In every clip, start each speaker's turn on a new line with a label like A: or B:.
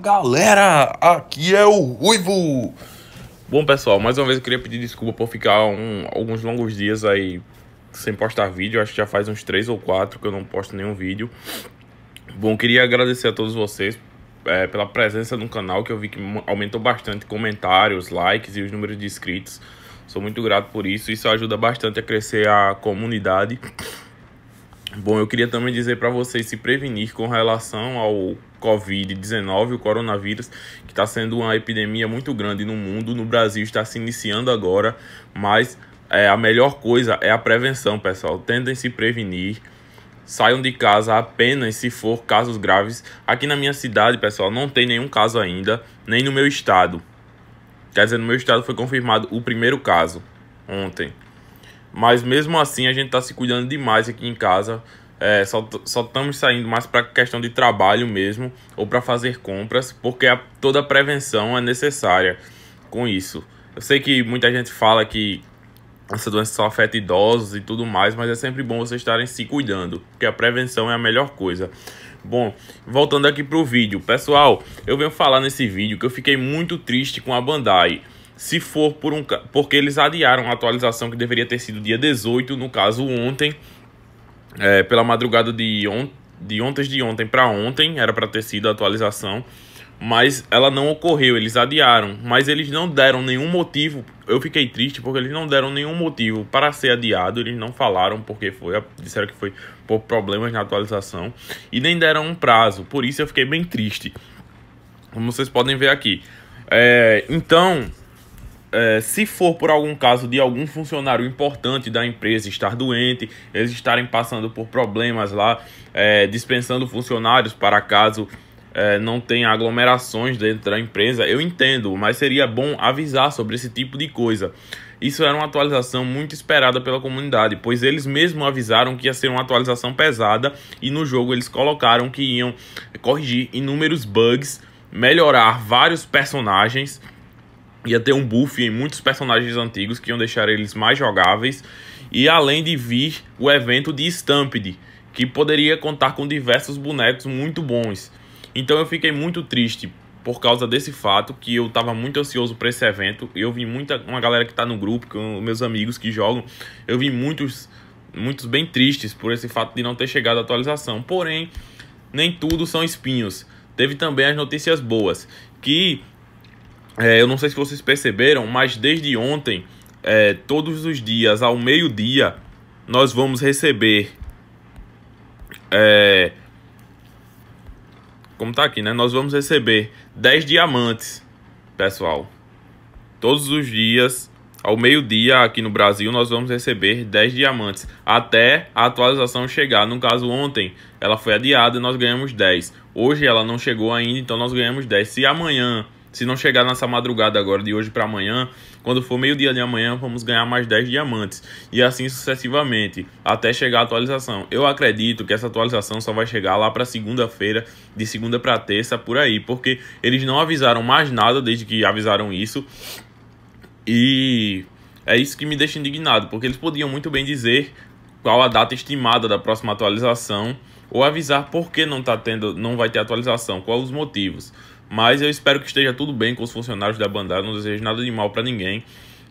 A: galera, aqui é o Ruivo. Bom pessoal, mais uma vez eu queria pedir desculpa por ficar um, alguns longos dias aí sem postar vídeo. Acho que já faz uns 3 ou 4 que eu não posto nenhum vídeo. Bom, queria agradecer a todos vocês é, pela presença no canal, que eu vi que aumentou bastante comentários, likes e os números de inscritos. Sou muito grato por isso, isso ajuda bastante a crescer a comunidade. Bom, eu queria também dizer para vocês se prevenir com relação ao Covid-19, o coronavírus, que está sendo uma epidemia muito grande no mundo, no Brasil está se iniciando agora, mas é, a melhor coisa é a prevenção, pessoal. Tentem se prevenir. Saiam de casa apenas se for casos graves. Aqui na minha cidade, pessoal, não tem nenhum caso ainda, nem no meu estado. Quer dizer, no meu estado foi confirmado o primeiro caso ontem. Mas mesmo assim, a gente está se cuidando demais aqui em casa é, só, só estamos saindo mais para questão de trabalho mesmo ou para fazer compras, porque a, toda a prevenção é necessária com isso. Eu sei que muita gente fala que essa doença só afeta idosos e tudo mais, mas é sempre bom vocês estarem se cuidando, porque a prevenção é a melhor coisa. Bom, voltando aqui pro vídeo, pessoal, eu venho falar nesse vídeo que eu fiquei muito triste com a Bandai. Se for por um porque eles adiaram a atualização que deveria ter sido dia 18, no caso ontem, é, pela madrugada de, on de ontem de ontem para ontem, era para ter sido a atualização, mas ela não ocorreu, eles adiaram, mas eles não deram nenhum motivo. Eu fiquei triste porque eles não deram nenhum motivo para ser adiado, eles não falaram porque foi, disseram que foi por problemas na atualização e nem deram um prazo, por isso eu fiquei bem triste. Como vocês podem ver aqui. É, então, é, se for por algum caso de algum funcionário importante da empresa estar doente, eles estarem passando por problemas lá, é, dispensando funcionários para caso é, não tenha aglomerações dentro da empresa, eu entendo, mas seria bom avisar sobre esse tipo de coisa. Isso era uma atualização muito esperada pela comunidade, pois eles mesmos avisaram que ia ser uma atualização pesada e no jogo eles colocaram que iam corrigir inúmeros bugs, melhorar vários personagens ia ter um buff em muitos personagens antigos que iam deixar eles mais jogáveis. E além de vir o evento de Stampede, que poderia contar com diversos bonecos muito bons. Então eu fiquei muito triste por causa desse fato que eu estava muito ansioso para esse evento. Eu vi muita uma galera que está no grupo, com meus amigos que jogam, eu vi muitos muitos bem tristes por esse fato de não ter chegado a atualização. Porém, nem tudo são espinhos. Teve também as notícias boas, que é, eu não sei se vocês perceberam, mas desde ontem, é, todos os dias, ao meio-dia, nós vamos receber. É, como tá aqui, né? Nós vamos receber 10 diamantes, pessoal. Todos os dias, ao meio-dia aqui no Brasil, nós vamos receber 10 diamantes. Até a atualização chegar. No caso, ontem ela foi adiada e nós ganhamos 10. Hoje ela não chegou ainda, então nós ganhamos 10. Se amanhã se não chegar nessa madrugada agora, de hoje para amanhã, quando for meio-dia de amanhã, vamos ganhar mais 10 diamantes. E assim sucessivamente, até chegar a atualização. Eu acredito que essa atualização só vai chegar lá para segunda-feira, de segunda para terça, por aí. Porque eles não avisaram mais nada desde que avisaram isso. E é isso que me deixa indignado, porque eles podiam muito bem dizer qual a data estimada da próxima atualização ou avisar por que não tá tendo, não vai ter atualização, quais os motivos. Mas eu espero que esteja tudo bem com os funcionários da Bandai, não desejo nada de mal para ninguém.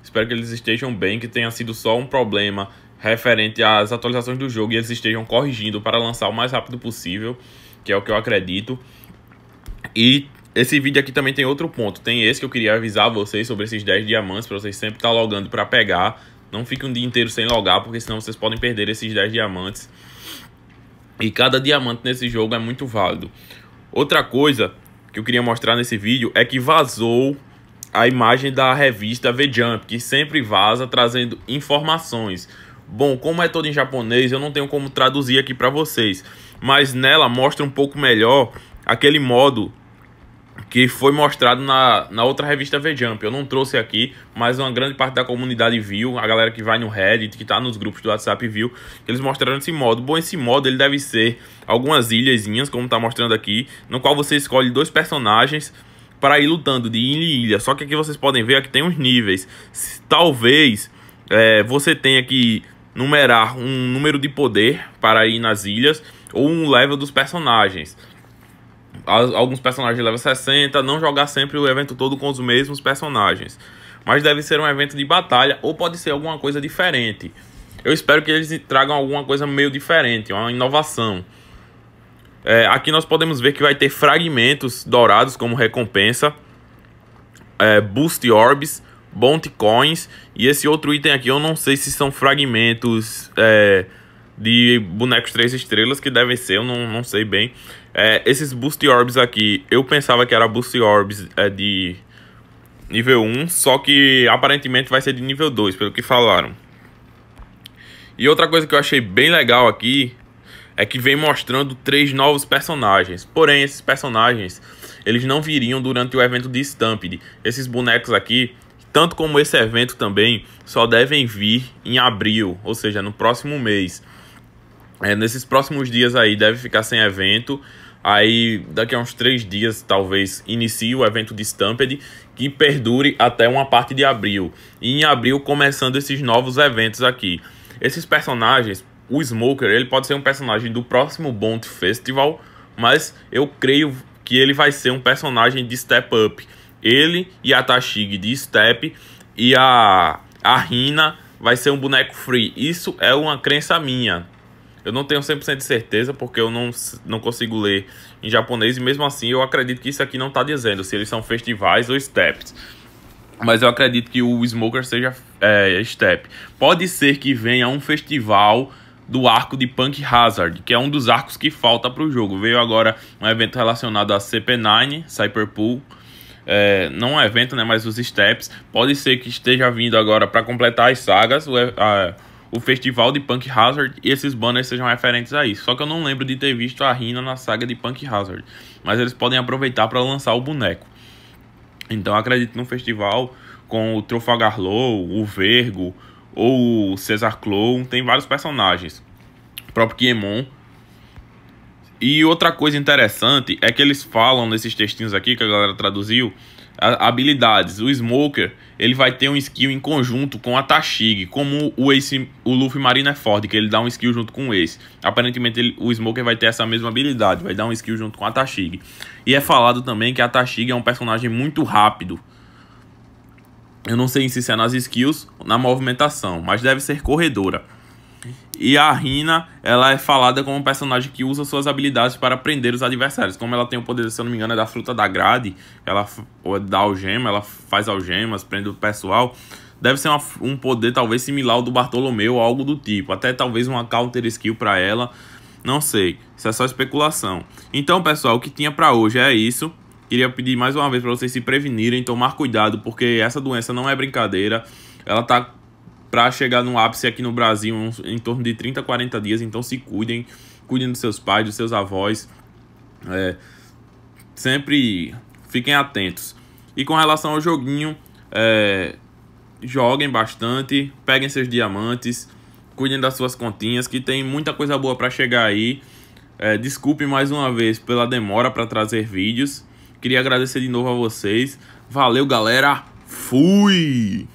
A: Espero que eles estejam bem, que tenha sido só um problema referente às atualizações do jogo e eles estejam corrigindo para lançar o mais rápido possível, que é o que eu acredito. E esse vídeo aqui também tem outro ponto. Tem esse que eu queria avisar vocês sobre esses 10 diamantes, para vocês sempre estar tá logando para pegar. Não fique um dia inteiro sem logar, porque senão vocês podem perder esses 10 diamantes. E cada diamante nesse jogo é muito válido. Outra coisa que eu queria mostrar nesse vídeo é que vazou a imagem da revista V-Jump, que sempre vaza trazendo informações. Bom, como é todo em japonês, eu não tenho como traduzir aqui para vocês, mas nela mostra um pouco melhor aquele modo que foi mostrado na, na outra revista V-Jump. Eu não trouxe aqui, mas uma grande parte da comunidade viu, a galera que vai no Reddit, que está nos grupos do WhatsApp viu, eles mostraram esse modo. Bom, esse modo ele deve ser algumas ilhazinhas, como está mostrando aqui, no qual você escolhe dois personagens para ir lutando de ilha em ilha. Só que aqui vocês podem ver que tem uns níveis. Talvez é, você tenha que numerar um número de poder para ir nas ilhas ou um level dos personagens alguns personagens level 60, não jogar sempre o evento todo com os mesmos personagens. Mas deve ser um evento de batalha ou pode ser alguma coisa diferente. Eu espero que eles tragam alguma coisa meio diferente, uma inovação. É, aqui nós podemos ver que vai ter fragmentos dourados como recompensa, é, boost orbs, bounty coins e esse outro item aqui eu não sei se são fragmentos. É, de bonecos três estrelas, que devem ser, eu não, não sei bem. É, esses Boost Orbs aqui, eu pensava que era Boost Orbs é, de nível 1, só que aparentemente vai ser de nível 2, pelo que falaram. E outra coisa que eu achei bem legal aqui é que vem mostrando três novos personagens. Porém, esses personagens, eles não viriam durante o evento de Stampede. Esses bonecos aqui, tanto como esse evento também, só devem vir em abril, ou seja, no próximo mês. É, nesses próximos dias aí deve ficar sem evento. Aí daqui a uns três dias, talvez, inicie o evento de Stampede, que perdure até uma parte de abril. E em abril começando esses novos eventos aqui. Esses personagens, o Smoker, ele pode ser um personagem do próximo Bond Festival, mas eu creio que ele vai ser um personagem de Step Up. Ele e a Tashig de Step e a, a Rina vai ser um boneco free. Isso é uma crença minha, eu não tenho 100% de certeza porque eu não, não consigo ler em japonês e mesmo assim eu acredito que isso aqui não está dizendo se eles são festivais ou steps. Mas eu acredito que o Smoker seja é, step. Pode ser que venha um festival do arco de Punk Hazard, que é um dos arcos que falta para o jogo. Veio agora um evento relacionado a CP9, Cyberpool. É, não é evento, né, mas os steps. Pode ser que esteja vindo agora para completar as sagas, o, a, o festival de Punk Hazard e esses banners sejam referentes a isso. Só que eu não lembro de ter visto a Rina na saga de Punk Hazard, mas eles podem aproveitar para lançar o boneco. Então acredito num festival com o Trafalgar o Vergo ou o Cesar Clown, tem vários personagens. O próprio Kiemon. E outra coisa interessante é que eles falam nesses textinhos aqui que a galera traduziu habilidades. O Smoker ele vai ter um skill em conjunto com a Tashig, como o Ace, o Luffy Marina é forte, que ele dá um skill junto com o Ace. Aparentemente ele, o Smoker vai ter essa mesma habilidade, vai dar um skill junto com a Tashig. E é falado também que a Tashig é um personagem muito rápido. Eu não sei se isso é nas skills, na movimentação, mas deve ser corredora. E a Rina, ela é falada como um personagem que usa suas habilidades para prender os adversários. Como ela tem o poder, se eu não me engano, é da fruta da grade, ela ou é da algema, ela faz algemas, prende o pessoal. Deve ser uma, um poder talvez similar ao do Bartolomeu ou algo do tipo. Até talvez uma counter skill para ela. Não sei, isso é só especulação. Então, pessoal, o que tinha para hoje é isso. Queria pedir mais uma vez para vocês se prevenirem, tomar cuidado, porque essa doença não é brincadeira. Ela tá para chegar no ápice aqui no Brasil em torno de 30, 40 dias. Então se cuidem, cuidem dos seus pais, dos seus avós. É, sempre fiquem atentos. E com relação ao joguinho, é, joguem bastante, peguem seus diamantes, cuidem das suas continhas, que tem muita coisa boa para chegar aí. É, desculpe mais uma vez pela demora para trazer vídeos. Queria agradecer de novo a vocês. Valeu, galera. Fui!